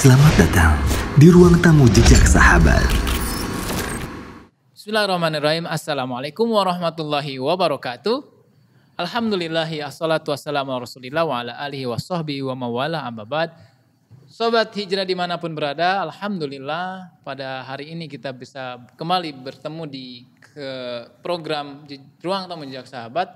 Selamat datang di ruang tamu jejak sahabat. Bismillahirrahmanirrahim. Assalamualaikum warahmatullahi wabarakatuh. Alhamdulillahi assalatu wassalamu rasulillah wa ala alihi wa sahbihi wa mawala ambabad. Sobat hijrah dimanapun berada, Alhamdulillah pada hari ini kita bisa kembali bertemu di ke program Ruang Tamu Jejak Sahabat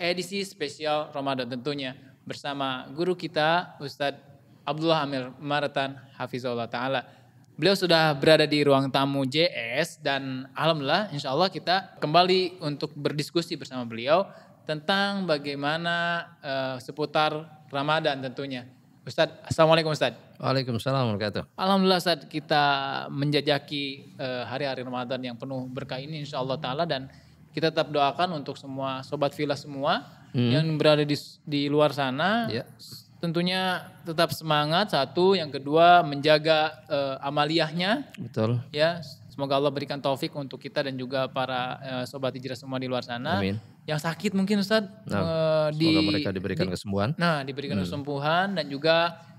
edisi spesial Ramadan tentunya bersama guru kita Ustadz Abdullah Amir Maratan Hafizullah Ta'ala. Beliau sudah berada di ruang tamu JS dan alhamdulillah insya Allah kita kembali untuk berdiskusi bersama beliau tentang bagaimana uh, seputar Ramadan tentunya. Ustadz, Assalamualaikum Ustadz. Waalaikumsalam warahmatullahi Alhamdulillah Ustaz kita menjajaki eh, hari-hari uh, Ramadan yang penuh berkah ini insya Allah ta'ala dan kita tetap doakan untuk semua Sobat Villa semua hmm. yang berada di, di luar sana. Ya tentunya tetap semangat satu, yang kedua menjaga uh, amaliyahnya Betul. Ya, semoga Allah berikan taufik untuk kita dan juga para uh, sobat hijrah semua di luar sana. Amin. Yang sakit mungkin Ustaz nah, uh, semoga di semoga mereka diberikan di, kesembuhan. Nah, diberikan hmm. kesembuhan dan juga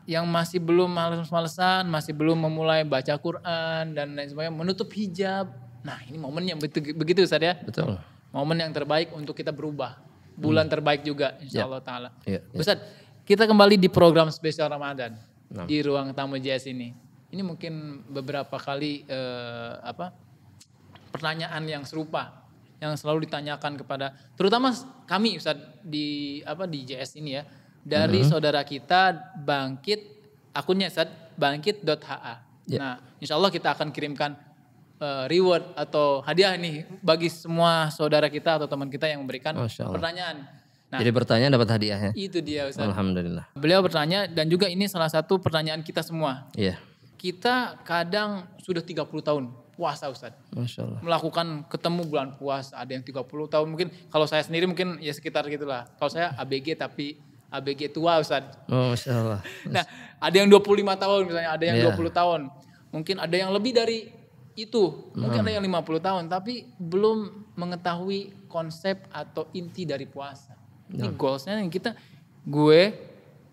yang masih belum males-malesan, masih belum memulai baca Quran dan lain sebagainya, menutup hijab. Nah, ini momen yang begitu, begitu Ustaz ya. Betul. Momen yang terbaik untuk kita berubah. Bulan hmm. terbaik juga insya ya. Allah ya. Ta'ala. Ya, ya. Ustaz, kita kembali di program spesial Ramadan nah. di ruang tamu JS ini. Ini mungkin beberapa kali eh, apa pertanyaan yang serupa yang selalu ditanyakan kepada terutama kami Ustaz di apa di JS ini ya dari hmm saudara kita bangkit akunnya Ustaz bangkit.ha. Yeah. Nah, insya Allah kita akan kirimkan uh, reward atau hadiah nih bagi semua saudara kita atau teman kita yang memberikan pertanyaan Nah, Jadi bertanya dapat hadiahnya. Itu dia Ustaz. Alhamdulillah. Beliau bertanya dan juga ini salah satu pertanyaan kita semua. Iya. Yeah. Kita kadang sudah 30 tahun puasa Ustaz. Masya Allah. Melakukan ketemu bulan puasa, ada yang 30 tahun mungkin. Kalau saya sendiri mungkin ya sekitar gitulah. Kalau saya ABG tapi ABG tua Ustaz. Oh Masya Allah. Masya. Nah ada yang 25 tahun misalnya, ada yang yeah. 20 tahun. Mungkin ada yang lebih dari itu. Mungkin hmm. ada yang 50 tahun tapi belum mengetahui konsep atau inti dari puasa. Ini hmm. goalsnya yang kita gue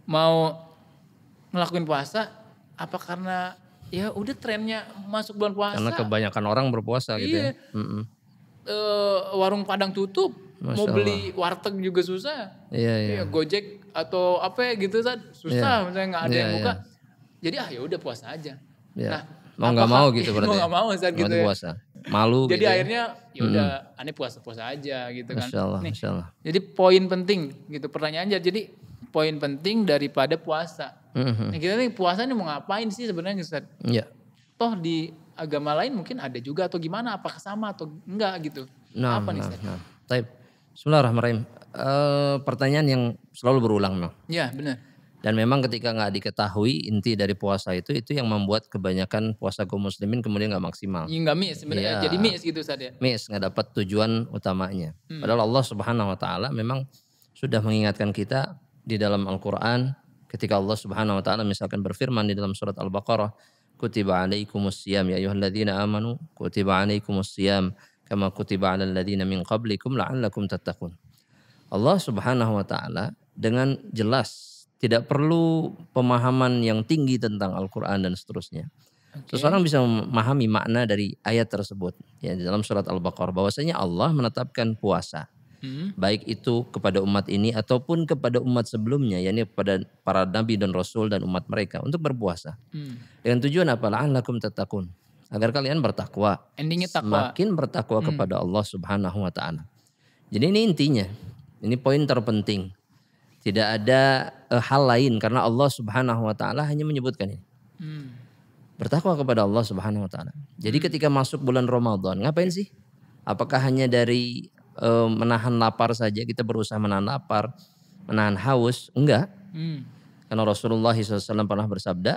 mau ngelakuin puasa apa karena ya udah trennya masuk bulan puasa. Karena kebanyakan orang berpuasa iya. gitu ya. Mm -mm. E, warung Padang tutup, Masya mau beli Allah. warteg juga susah. Iya, iya. Ya, Gojek atau apa ya gitu kan susah, iya. misalnya nggak ada iya, yang iya. buka. Iya. Jadi ah ya udah puasa aja. Iya. Nah, mau nggak mau gitu berarti. Mau ya? nggak mau saat gitu. Ya. Puasa malu jadi gitu ya. akhirnya ya udah hmm. aneh puasa puasa aja gitu kan Masya Allah, Nih, Masya Allah. jadi poin penting gitu pertanyaan jadi poin penting daripada puasa hmm nah, kita nih puasa ini mau ngapain sih sebenarnya Ustaz? Iya. toh di agama lain mungkin ada juga atau gimana apakah sama atau enggak gitu nah, apa nah, nih Ustaz? nah. Taib. Bismillahirrahmanirrahim. Uh, pertanyaan yang selalu berulang, noh. Iya, benar dan memang ketika nggak diketahui inti dari puasa itu, itu yang membuat kebanyakan puasa kaum muslimin kemudian nggak maksimal. Iya, nggak miss, sebenarnya iya. gitu, ya, jadi miss gitu saja. Miss, nggak dapat tujuan utamanya. Hmm. Padahal Allah Subhanahu Wa Taala memang sudah mengingatkan kita di dalam Al-Quran ketika Allah Subhanahu Wa Taala misalkan berfirman di dalam surat Al-Baqarah, kutiba alaikumus siyam ya ayyuhalladzina amanu kutiba alaikumus siyam kama kutiba alal ladzina min qablikum la'allakum tattaqun. Allah Subhanahu wa taala dengan jelas tidak perlu pemahaman yang tinggi tentang Al-Quran dan seterusnya. Okay. Seseorang bisa memahami makna dari ayat tersebut ya di dalam surat Al-Baqarah bahwasanya Allah menetapkan puasa. Hmm. Baik itu kepada umat ini ataupun kepada umat sebelumnya yakni kepada para nabi dan rasul dan umat mereka untuk berpuasa. Hmm. Dengan tujuan apa? La'allakum tattaqun. Agar kalian bertakwa. Endingnya takwa. Semakin bertakwa hmm. kepada Allah Subhanahu wa taala. Jadi ini intinya. Ini poin terpenting tidak ada eh, hal lain karena Allah Subhanahu wa taala hanya menyebutkan ini. Hmm. Bertakwa kepada Allah Subhanahu wa taala. Jadi hmm. ketika masuk bulan Ramadan, ngapain sih? Apakah hanya dari uh, menahan lapar saja kita berusaha menahan lapar, menahan haus? Enggak. Hmm. Karena Rasulullah SAW pernah bersabda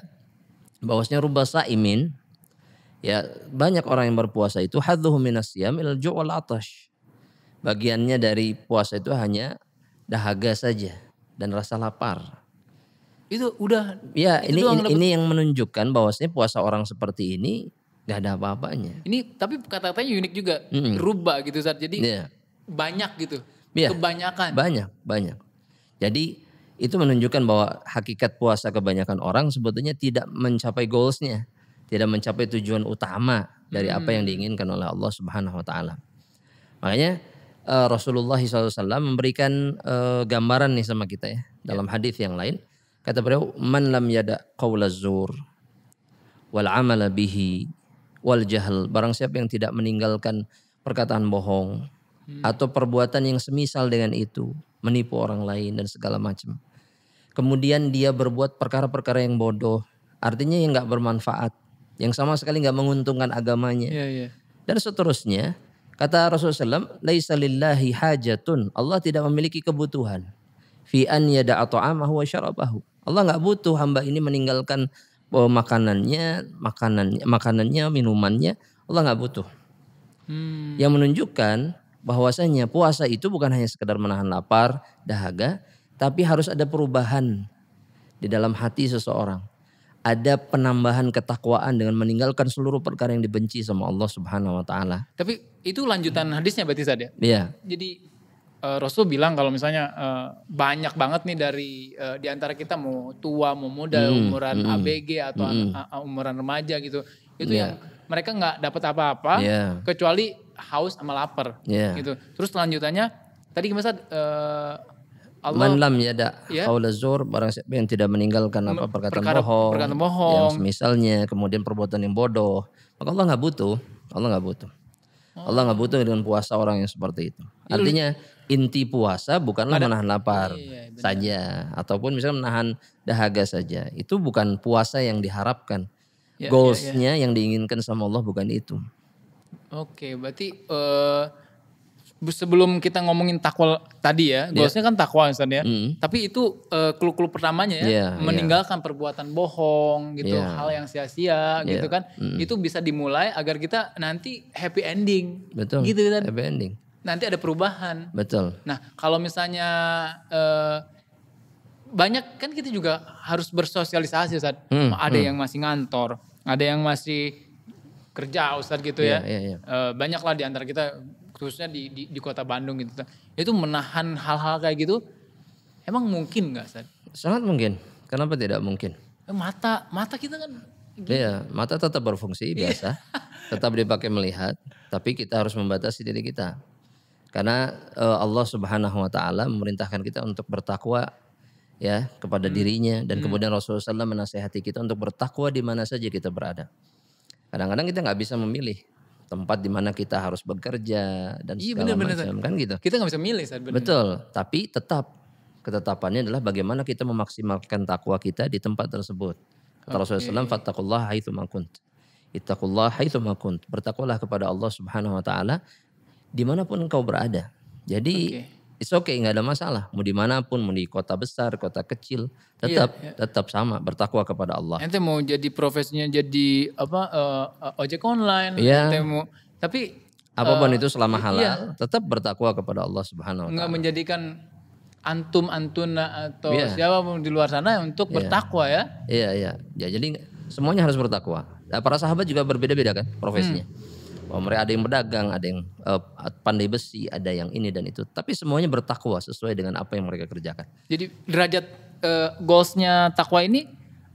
bahwasanya rubah saimin ya banyak orang yang berpuasa itu hadduhu minas siyam ilal atash. Bagiannya dari puasa itu hanya dahaga saja dan rasa lapar. Itu udah. Ya itu ini ini, ini yang menunjukkan bahwasanya puasa orang seperti ini gak ada apa-apanya. Ini tapi kata-katanya unik juga, mm -hmm. rubah gitu saat jadi yeah. banyak gitu, yeah. kebanyakan. Banyak banyak. Jadi itu menunjukkan bahwa hakikat puasa kebanyakan orang sebetulnya tidak mencapai goalsnya, tidak mencapai tujuan utama dari hmm. apa yang hmm. diinginkan oleh Allah Subhanahu Wa Taala. Makanya Eh, Rasulullah SAW memberikan uh, gambaran nih sama kita ya, ya dalam hadis yang lain. Kata beliau, "Man lam yada qaulaz-zur wal amala bihi wal jahl." Barang siapa yang tidak meninggalkan perkataan bohong hmm. atau perbuatan yang semisal dengan itu, menipu orang lain dan segala macam. Kemudian dia berbuat perkara-perkara yang bodoh, artinya yang nggak bermanfaat, yang sama sekali nggak menguntungkan agamanya, yeah, yeah. dan seterusnya Kata Rasulullah SAW, Laisa lillahi hajatun. Allah tidak memiliki kebutuhan. Fi an yada'a ta'amahu wa syarabahu. Allah nggak butuh hamba ini meninggalkan eh, makanannya, makanan, makanannya, minumannya. Allah nggak butuh. Hmm. Yang menunjukkan bahwasanya puasa itu bukan hanya sekedar menahan lapar, dahaga, tapi harus ada perubahan di dalam hati seseorang ada penambahan ketakwaan dengan meninggalkan seluruh perkara yang dibenci sama Allah Subhanahu wa taala. Tapi itu lanjutan hadisnya berarti saja. ya? Iya. Jadi uh, Rasul bilang kalau misalnya uh, banyak banget nih dari uh, di antara kita mau tua, mau muda, hmm, umuran hmm, ABG atau hmm. umuran remaja gitu. Itu yeah. yang mereka nggak dapat apa-apa yeah. kecuali haus sama lapar yeah. gitu. Terus lanjutannya tadi Mas uh, Allah Man lam yada ya? qaula zur barang siapa yang tidak meninggalkan apa perkataan perkara, bohong, perkataan bohong yang misalnya kemudian perbuatan yang bodoh maka Allah nggak butuh Allah nggak butuh oh. Allah nggak butuh dengan puasa orang yang seperti itu artinya inti puasa bukanlah Ada, menahan lapar iya, iya saja ataupun misalnya menahan dahaga saja itu bukan puasa yang diharapkan ya, goalsnya ya, ya. yang diinginkan sama Allah bukan itu oke okay, berarti uh, sebelum kita ngomongin takwa tadi ya, yeah. kan takwa Ustaz ya. Mm. Tapi itu uh, eh, klu clue pertamanya ya, yeah, iya. meninggalkan yeah. perbuatan bohong gitu, yeah. hal yang sia-sia yeah. gitu kan. Mm. Itu bisa dimulai agar kita nanti happy ending. Betul. Gitu kan. Happy ending. Nanti ada perubahan. Betul. Nah, kalau misalnya uh, banyak kan kita juga harus bersosialisasi Ustaz. Mm. Ada mm. yang masih ngantor, ada yang masih kerja Ustadz gitu yeah, ya. Yeah, yeah. Uh, banyaklah di antara kita khususnya di, di, di kota Bandung gitu itu menahan hal-hal kayak gitu emang mungkin nggak Ustaz? sangat mungkin kenapa tidak mungkin eh, mata mata kita kan gini. iya mata tetap berfungsi iya. biasa tetap dipakai melihat tapi kita harus membatasi diri kita karena eh, Allah Subhanahu wa taala memerintahkan kita untuk bertakwa ya kepada hmm. dirinya dan hmm. kemudian Rasulullah SAW menasehati kita untuk bertakwa di mana saja kita berada. Kadang-kadang kita nggak bisa memilih tempat di mana kita harus bekerja dan iya, segala bener, macam bener. kan gitu. Kita nggak bisa milih saat Betul, tapi tetap ketetapannya adalah bagaimana kita memaksimalkan takwa kita di tempat tersebut. Kata okay. Rasulullah SAW, fattakullah haitsu makunt. Ittaqullah itu makunt. Bertakwalah kepada Allah Subhanahu wa taala dimanapun engkau berada. Jadi okay It's okay, nggak ada masalah. Mau dimanapun, mau di kota besar, kota kecil, iya, tetap yeah, yeah. tetap sama bertakwa kepada Allah. Nanti mau jadi profesinya jadi apa uh, ojek online, iya. ente mau tapi apapun uh, itu selama halal, yeah. tetap bertakwa kepada Allah Subhanahu wa taala. Enggak menjadikan antum antuna atau yeah. pun di luar sana untuk yeah. bertakwa ya. Iya, yeah, iya. Yeah. Ya jadi semuanya harus bertakwa. Nah, para sahabat juga berbeda-beda kan profesinya. Hmm. Bahwa mereka ada yang berdagang, ada yang uh, pandai besi, ada yang ini dan itu. Tapi semuanya bertakwa sesuai dengan apa yang mereka kerjakan. Jadi derajat uh, goalsnya takwa ini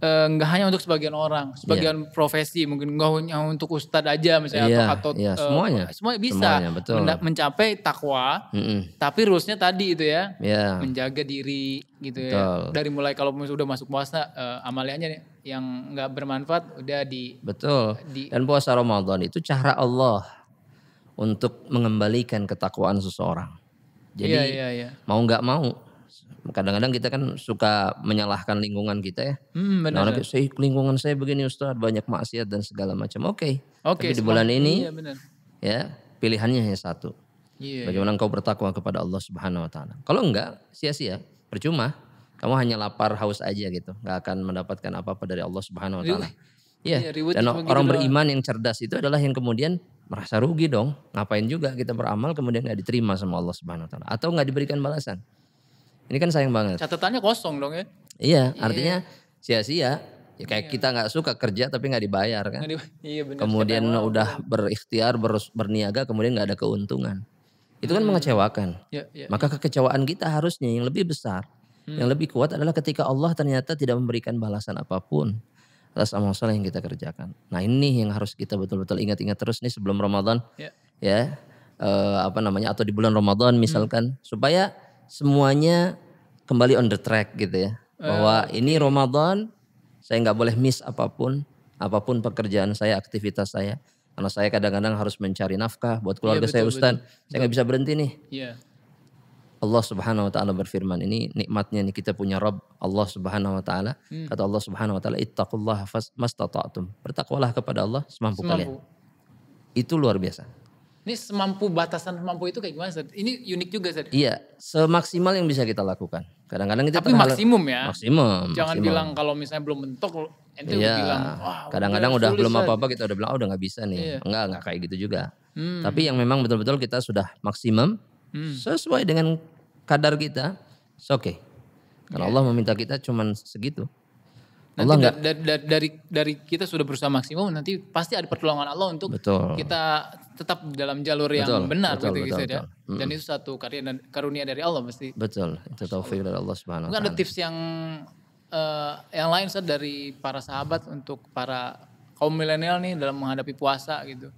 eh, nggak uh, hanya untuk sebagian orang, sebagian yeah. profesi mungkin nggak hanya untuk ustadz aja misalnya yeah, atau, atau iya, yeah, semuanya, uh, semuanya bisa semuanya, betul. mencapai takwa, mm -hmm. tapi rulesnya tadi itu ya yeah. menjaga diri gitu ya. betul. ya dari mulai kalau sudah masuk puasa uh, amaliannya yang nggak bermanfaat udah di betul di, dan puasa Ramadan itu cara Allah untuk mengembalikan ketakwaan seseorang jadi iya, iya, iya. mau nggak mau kadang-kadang kita kan suka menyalahkan lingkungan kita ya hmm, benar, nah, saya eh, lingkungan saya begini Ustaz banyak maksiat dan segala macam oke okay. okay, di bulan ini iya, benar. ya pilihannya hanya satu yeah, iya. bagaimana engkau bertakwa kepada Allah Subhanahu Wa Taala kalau enggak sia-sia percuma kamu hanya lapar haus aja gitu, nggak akan mendapatkan apa-apa dari Allah Subhanahu wa taala. Iya. iya Dan gitu orang beriman yang cerdas itu adalah yang kemudian merasa rugi dong. Ngapain juga kita beramal kemudian nggak diterima sama Allah Subhanahu wa taala atau nggak diberikan balasan. Ini kan sayang banget. Catatannya kosong dong ya. Iya, iya. artinya sia-sia. Ya kayak yeah. kita nggak suka kerja tapi nggak dibayar kan. Iya benar. Kemudian udah berikhtiar ber, berniaga kemudian nggak ada keuntungan. Itu kan hmm. mengecewakan. Ya, ya, Maka ya. kekecewaan kita harusnya yang lebih besar Hmm. Yang lebih kuat adalah ketika Allah ternyata tidak memberikan balasan apapun atas amal soleh yang kita kerjakan. Nah ini yang harus kita betul-betul ingat-ingat terus nih sebelum Ramadan, yeah. ya E, apa namanya atau di bulan Ramadan hmm. misalkan hmm. supaya semuanya kembali on the track gitu ya. Eh. Bahwa okay. ini Ramadan saya nggak boleh miss apapun, apapun pekerjaan saya, aktivitas saya. Karena saya kadang-kadang harus mencari nafkah buat iya, keluarga yeah, betul, saya Ustaz. Saya nggak bisa berhenti nih. Yeah. Allah Subhanahu wa taala berfirman ini nikmatnya nih kita punya Rabb Allah Subhanahu wa taala. Hmm. Kata Allah Subhanahu wa taala ittaqullaha fastata'tum. Bertakwalah kepada Allah semampu, semampu. kalian. Itu luar biasa. Ini semampu batasan semampu itu kayak gimana Ini unik juga Zed. Iya, semaksimal yang bisa kita lakukan. Kadang-kadang kita Tapi maksimum ya. Maksimum. Jangan maksimum. bilang kalau misalnya belum mentok ente iya. bilang Kadang-kadang udah, udah belum apa-apa kita udah bilang oh udah nggak bisa nih. Iya. Enggak, enggak kayak gitu juga. Hmm. Tapi yang memang betul-betul kita sudah maksimum hmm. sesuai dengan kadar kita, oke. Okay. Karena iya. yeah. Allah meminta kita cuman segitu. Nanti Allah enggak dari, dari dari dari kita sudah berusaha maksimum nanti pasti ada pertolongan Allah untuk betul. kita tetap dalam jalur yang betul, benar betul, gitu, betul, gitu betul. ya. Hmm. Dan itu satu karya dan karunia dari Allah mesti. Betul, itu taufik dari Allah Subhanahu wa taala. ada tips yang uh, yang lain Ustaz dari para sahabat untuk para kaum milenial nih dalam menghadapi puasa gitu.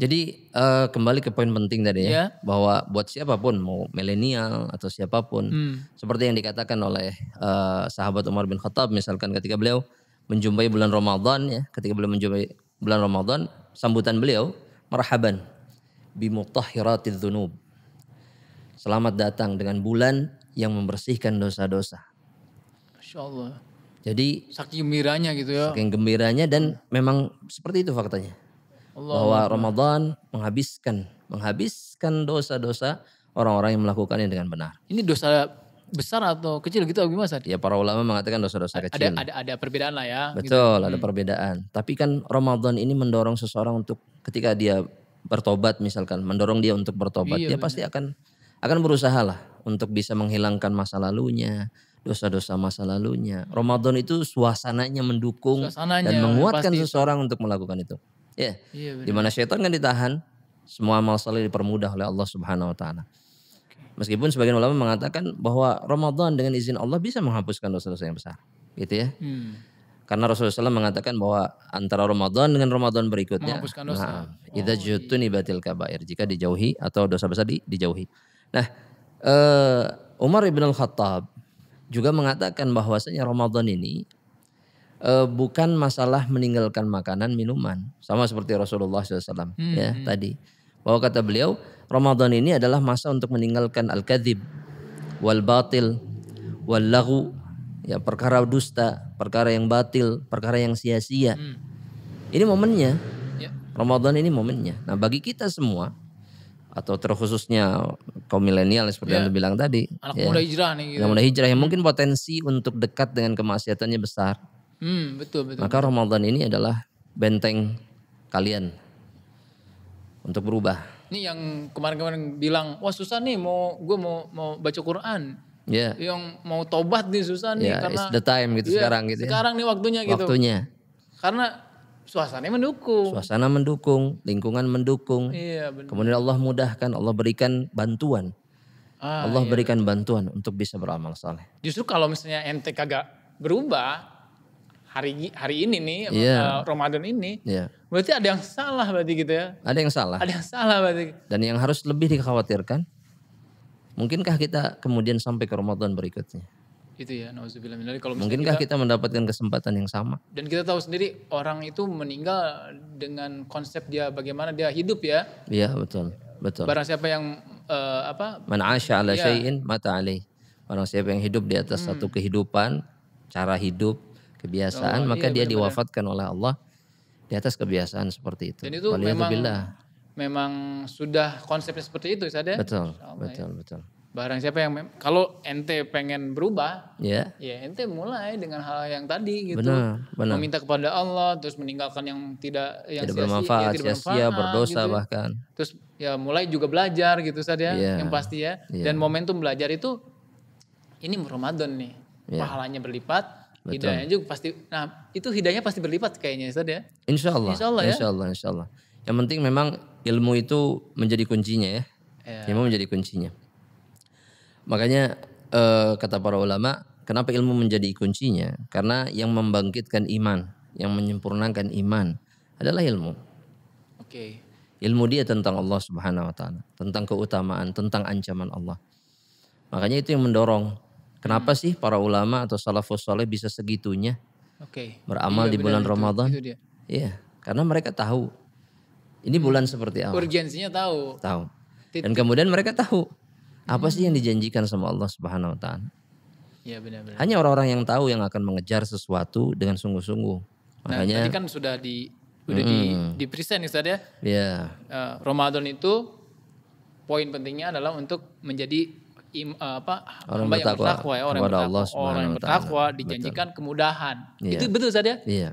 Jadi uh, kembali ke poin penting tadi ya, yeah. bahwa buat siapapun mau milenial atau siapapun, hmm. seperti yang dikatakan oleh uh, sahabat Umar bin Khattab misalkan ketika beliau menjumpai bulan Ramadan ya, ketika beliau menjumpai bulan Ramadan, sambutan beliau marhaban bimutahhiratiz dzunub. Selamat datang dengan bulan yang membersihkan dosa-dosa. Masya Allah. Jadi saking gembiranya gitu ya. Saking gembiranya dan memang seperti itu faktanya. Allah bahwa Allah. Ramadan menghabiskan menghabiskan dosa-dosa orang-orang yang melakukannya dengan benar. Ini dosa besar atau kecil gitu Abi Mas? Ya para ulama mengatakan dosa-dosa kecil. Ada, ada ada perbedaan lah ya. Gitu. Betul, gitu. ada hmm. perbedaan. Tapi kan Ramadan ini mendorong seseorang untuk ketika dia bertobat misalkan, mendorong dia untuk bertobat, iya, dia bener. pasti akan akan berusaha lah untuk bisa menghilangkan masa lalunya, dosa-dosa masa lalunya. Ramadan itu suasananya mendukung suasananya, dan menguatkan pasti. seseorang untuk melakukan itu. Ya. Yeah. Iya, yeah, Dimana syaitan kan ditahan, semua amal saleh dipermudah oleh Allah Subhanahu Wa Taala. Meskipun sebagian ulama mengatakan bahwa Ramadan dengan izin Allah bisa menghapuskan dosa-dosa yang besar, gitu ya. Hmm. Karena Rasulullah SAW mengatakan bahwa antara Ramadan dengan Ramadan berikutnya, nah, oh, idza oh, batil kabair, jika dijauhi atau dosa besar di, dijauhi. Nah, uh, Umar ibn al-Khattab juga mengatakan bahwasanya Ramadan ini e, bukan masalah meninggalkan makanan minuman sama seperti Rasulullah SAW hmm, ya hmm. tadi bahwa kata beliau Ramadan ini adalah masa untuk meninggalkan al kadhib wal batil wal lagu ya perkara dusta perkara yang batil perkara yang sia-sia hmm. ini momennya yeah. Ramadan ini momennya nah bagi kita semua atau terkhususnya kaum milenial seperti yeah. yang ya. bilang tadi anak ya. muda hijrah nih gitu. anak muda hijrah yang mungkin potensi untuk dekat dengan kemaksiatannya besar Hmm, betul, betul. Maka Ramadan ini adalah benteng kalian untuk berubah. Ini yang kemarin-kemarin bilang, wah susah nih mau gue mau mau baca Quran. Yeah. Yang mau tobat nih susah nih yeah, karena it's the time gitu yeah, sekarang gitu. Ya. Sekarang ya. nih waktunya gitu. Waktunya. Karena suasana mendukung. Suasana mendukung, lingkungan mendukung. Iya, benar. Kemudian Allah mudahkan, Allah berikan bantuan. Ah, Allah iya, berikan betul. bantuan untuk bisa beramal saleh. Justru kalau misalnya ente kagak berubah, hari hari ini nih yeah. Iya. Ramadan ini. Yeah. Berarti ada yang salah berarti gitu ya. Ada yang salah. Ada yang salah berarti. Dan yang harus lebih dikhawatirkan mungkinkah kita kemudian sampai ke Ramadan berikutnya? Itu ya, kalau Mungkinkah kita, kita mendapatkan kesempatan yang sama? Dan kita tahu sendiri orang itu meninggal dengan konsep dia bagaimana dia hidup ya. Iya, betul. Betul. Barang siapa yang uh, apa? Man asya ala ya. syai'in mata alih. Barang siapa yang hidup di atas hmm. satu kehidupan, cara hidup, kebiasaan oh, maka iya, dia -bener. diwafatkan oleh Allah di atas kebiasaan seperti itu. Dan itu memang memang sudah konsepnya seperti itu saja. Ya? Betul, betul, ya. betul. Barang siapa yang kalau ente pengen berubah, ya, ya ente mulai dengan hal yang tadi gitu. Benar, benar. Meminta kepada Allah, terus meninggalkan yang tidak yang tidak sia-sia, gitu ya, tidak sia bermanfaat, berdosa gitu. bahkan. Terus ya mulai juga belajar gitu saja, ya. Iya, yang pasti ya. ya. Dan momentum belajar itu ini Ramadan nih, Ya. pahalanya berlipat Betul. Hidayah juga pasti. Nah itu hidayahnya pasti berlipat kayaknya Ustaz ya. Insya Allah. Insya Allah ya. Insya Allah, insya Allah. Yang penting memang ilmu itu menjadi kuncinya ya. ya. Ilmu menjadi kuncinya. Makanya eh, kata para ulama, kenapa ilmu menjadi kuncinya? Karena yang membangkitkan iman, yang menyempurnakan iman adalah ilmu. Oke. Okay. Ilmu dia tentang Allah Subhanahu wa taala, tentang keutamaan, tentang ancaman Allah. Makanya itu yang mendorong Kenapa hmm. sih para ulama atau salafus soleh bisa segitunya okay. beramal iya, di bulan itu, Ramadan? Itu Iya, karena mereka tahu ini hmm. bulan hmm. seperti apa. Urgensinya tahu. Tahu. Dan kemudian mereka tahu apa sih yang hmm. dijanjikan sama Allah Subhanahu wa taala. Ya, benar, benar. Hanya orang-orang yang tahu yang akan mengejar sesuatu dengan sungguh-sungguh. Nah, Makanya nah, tadi kan sudah di sudah hmm. di di present ya. Iya. Uh, Ramadan itu poin pentingnya adalah untuk menjadi im, eh, apa orang hamba yang bertakwa ya orang bertakwa, Allah, orang yang bertakwa dijanjikan betul. kemudahan. Yeah. Itu betul saja. Ya? Yeah.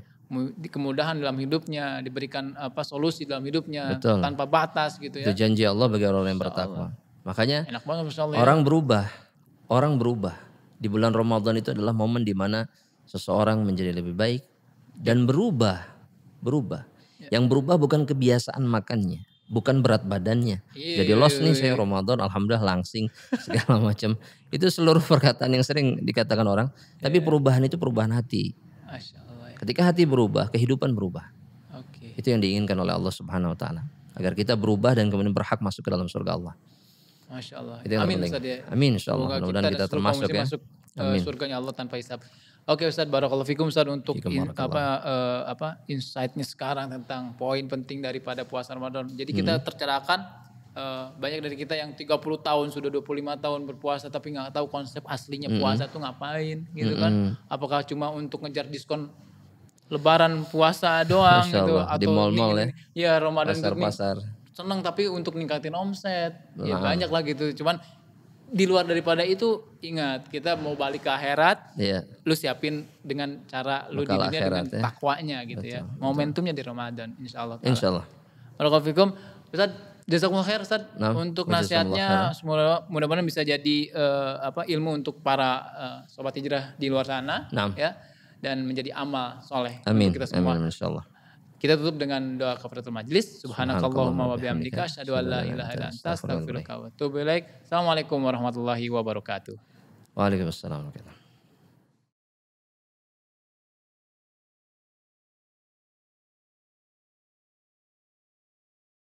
kemudahan dalam hidupnya, diberikan apa solusi dalam hidupnya betul. tanpa batas gitu ya. Itu janji Allah bagi orang yang bertakwa. Makanya Enak banget, ya. orang berubah. Orang berubah. Di bulan Ramadan itu adalah momen di mana seseorang menjadi lebih baik dan berubah, berubah. Yeah. Yang berubah bukan kebiasaan makannya bukan berat badannya. Iya, Jadi los nih saya iya. Ramadan alhamdulillah langsing segala macam. Itu seluruh perkataan yang sering dikatakan orang, tapi iya. perubahan itu perubahan hati. Ketika hati berubah, kehidupan berubah. Okay. Itu yang diinginkan oleh Allah Subhanahu wa taala, agar kita berubah dan kemudian berhak masuk ke dalam surga Allah. Masya Itu yang Amin, penting. Ya. Amin Insyaallah. Mudah-mudahan kita, kita termasuk ya. Masuk, uh, surganya Allah tanpa hisab. Oke Ustadz Barakallahu Fikum Ustadz untuk in, apa uh, apa insightnya sekarang tentang poin penting daripada puasa Ramadan. Jadi kita hmm. tercerahkan uh, banyak dari kita yang 30 tahun sudah 25 tahun berpuasa tapi nggak tahu konsep aslinya hmm. puasa hmm. ngapain gitu kan. hmm. kan. Apakah cuma untuk ngejar diskon lebaran puasa doang gitu atau di mall-mall ya. Iya Ramadan pasar, pasar. Seneng tapi untuk ningkatin omset. Ya nah. Ya banyak lah gitu. Cuman di luar daripada itu ingat kita mau balik ke akhirat yeah. lu siapin dengan cara lu Bakal di dunia akhirat, dengan ya. takwanya gitu ya. betul, ya momentumnya betul. di Ramadan insyaallah insyaallah Assalamualaikum Ustaz Jazakumullah khair Ustaz nah, untuk nasihatnya semoga mudah-mudahan bisa jadi uh, apa ilmu untuk para uh, sobat hijrah di luar sana nah. ya dan menjadi amal soleh amin. kita semua amin insyaallah kita tutup dengan doa kafaratul majlis Subhanakallahumma wa bihamdika asyhadu an la ilaha illa anta astaghfiruka wa atubu ilaik. Assalamualaikum warahmatullahi wabarakatuh. Waalaikumsalam warahmatullahi wabarakatuh.